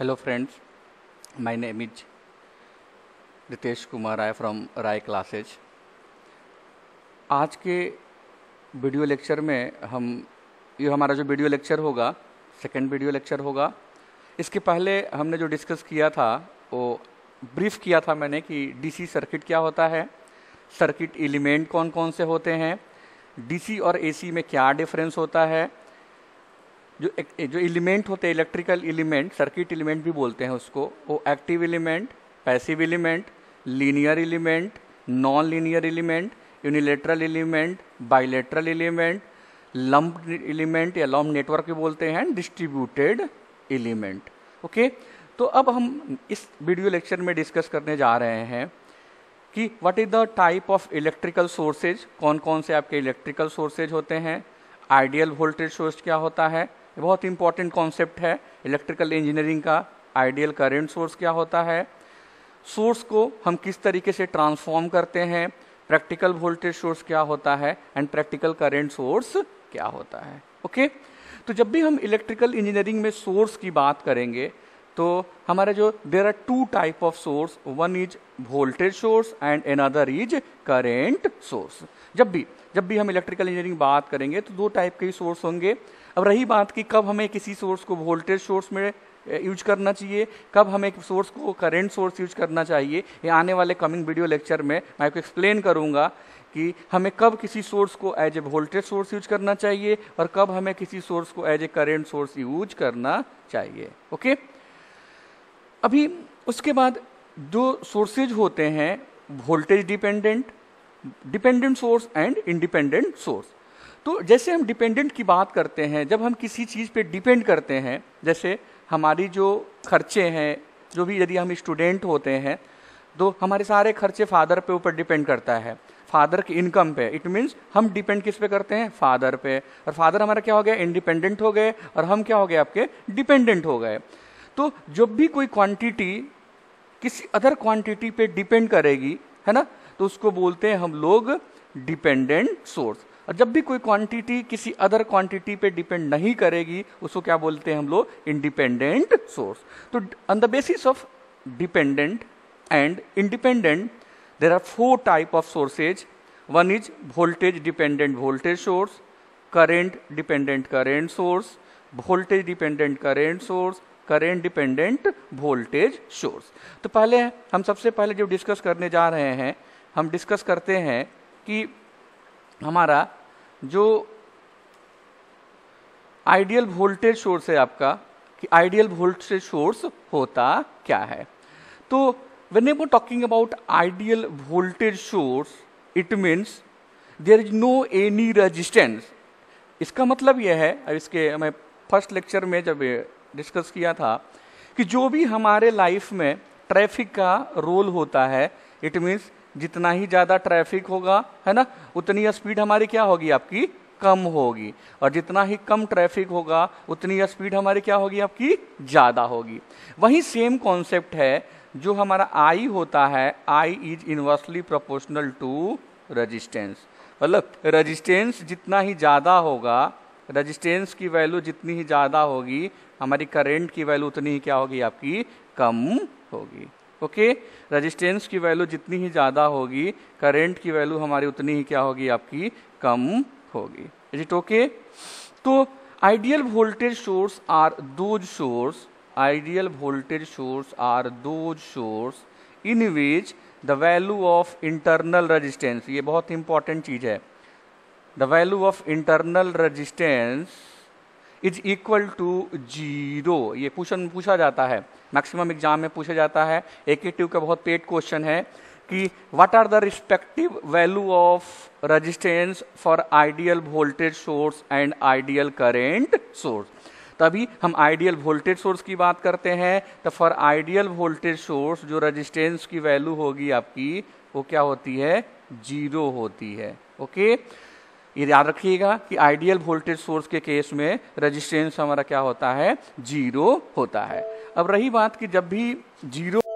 Hello friends my name is Ritesh Kumar Rai from Rai classes आज के video lecture में हम ये हमारा जो वीडियो लेक्चर होगा सेकेंड वीडियो लेक्चर होगा इसके पहले हमने जो डिस्कस किया था वो ब्रीफ किया था मैंने कि डीसी सर्किट क्या होता है सर्किट एलिमेंट कौन कौन से होते हैं डीसी और एसी में क्या डिफरेंस होता है जो जो एलिमेंट होते हैं इलेक्ट्रिकल एलिमेंट सर्किट एलिमेंट भी बोलते हैं उसको वो active element passive element linear element non linear element unilateral element bilateral element lump element या लम्ब नेटवर्क भी बोलते हैं डिस्ट्रीब्यूटेड एलिमेंट ओके तो अब हम इस वीडियो लेक्चर में डिस्कस करने जा रहे हैं कि what is the type of electrical sources कौन कौन से आपके इलेक्ट्रिकल सोर्सेज होते हैं आइडियल वोल्टेज सोर्स क्या होता है ये बहुत इंपॉर्टेंट कॉन्सेप्ट है इलेक्ट्रिकल इंजीनियरिंग का आइडियल करेंट सोर्स क्या होता है सोर्स को हम किस तरीके से ट्रांसफॉर्म करते हैं प्रैक्टिकल वोल्टेज सोर्स क्या होता है एंड प्रैक्टिकल करेंट सोर्स क्या होता है ओके okay? तो जब भी हम इलेक्ट्रिकल इंजीनियरिंग में सोर्स की बात करेंगे तो हमारे जो there are two type of source one is voltage source and another is current source जब भी जब भी हम इलेक्ट्रिकल इंजीनियरिंग बात करेंगे तो दो टाइप के ही सोर्स होंगे अब रही बात कि कब हमें किसी सोर्स को वोल्टेज सोर्स में यूज करना चाहिए कब हमें एक सोर्स को करेंट सोर्स यूज करना चाहिए ये आने वाले कमिंग वीडियो लेक्चर में मैं आपको एक्सप्लेन करूंगा कि हमें कब किसी सोर्स को as a voltage source use करना चाहिए और कब हमें किसी सोर्स को as a current source use करना चाहिए ओके अभी उसके बाद जो सोर्सेज होते हैं voltage dependent dependent source and independent source तो जैसे हम डिपेंडेंट की बात करते हैं जब हम किसी चीज़ पे डिपेंड करते हैं जैसे हमारी जो खर्चे हैं जो भी यदि हम स्टूडेंट होते हैं तो हमारे सारे खर्चे फादर पे ऊपर डिपेंड करता है फादर की इनकम पे इट मीन्स हम डिपेंड किस पे करते हैं फादर पे और फादर हमारा क्या हो गया इंडिपेंडेंट हो गए और हम क्या हो गए आपके डिपेंडेंट हो गए तो जब भी कोई क्वांटिटी किसी अदर क्वांटिटी पे डिपेंड करेगी है ना तो उसको बोलते हैं हम लोग डिपेंडेंट सोर्स और जब भी कोई क्वांटिटी किसी अदर क्वांटिटी पे डिपेंड नहीं करेगी उसको क्या बोलते हैं हम लोग इंडिपेंडेंट सोर्स तो on the basis of dependent and independent there are four type of sources one is voltage dependent voltage source current dependent current source voltage dependent current source current dependent voltage source तो पहले हम सबसे पहले जो discuss करने जा रहे हैं हम डिस्कस करते हैं कि हमारा जो आइडियल वोल्टेज सोर्स है आपका कि आइडियल वोल्टेज सोर्स होता क्या है तो whenever talking about ideal voltage source it means there is no any resistance इसका मतलब यह है इसके मैं फर्स्ट लेक्चर में जब डिस्कस किया था कि जो भी हमारे लाइफ में ट्रैफिक का रोल होता है इट मीन्स जितना ही ज़्यादा ट्रैफिक होगा है ना उतनी स्पीड हमारी क्या होगी आपकी कम होगी और जितना ही कम ट्रैफिक होगा उतनी स्पीड हमारी क्या होगी आपकी ज़्यादा होगी वही सेम कॉन्सेप्ट है जो हमारा आई होता है I is inversely proportional to resistance मतलब रजिस्टेंस जितना ही ज़्यादा होगा रजिस्टेंस की वैल्यू जितनी ही ज़्यादा होगी हमारी करेंट की वैल्यू उतनी ही क्या होगी आपकी कम होगी ओके रेजिस्टेंस की वैल्यू जितनी ही ज़्यादा होगी करेंट की वैल्यू हमारी उतनी ही क्या होगी आपकी कम होगी इज इट ओके तो ideal voltage source are those source ideal voltage source are those source in which the value of internal resistance ये बहुत इंपॉर्टेंट चीज़ है the value of internal resistance is equal to zero ये question पूछा जाता है maximum exam में पूछा जाता है एकेटिव का बहुत पेट क्वेश्चन है कि what are the respective value of resistance for ideal voltage source and ideal current source तभी हम आइडियल वोल्टेज सोर्स की बात करते हैं तो फॉर आइडियल वोल्टेज सोर्स जो रजिस्टेंस की वैल्यू होगी आपकी वो क्या होती है जीरो होती है ओके okay? ये याद रखिएगा कि आइडियल वोल्टेज सोर्स के केस में रेजिस्टेंस हमारा क्या होता है जीरो होता है अब रही बात कि जब भी जीरो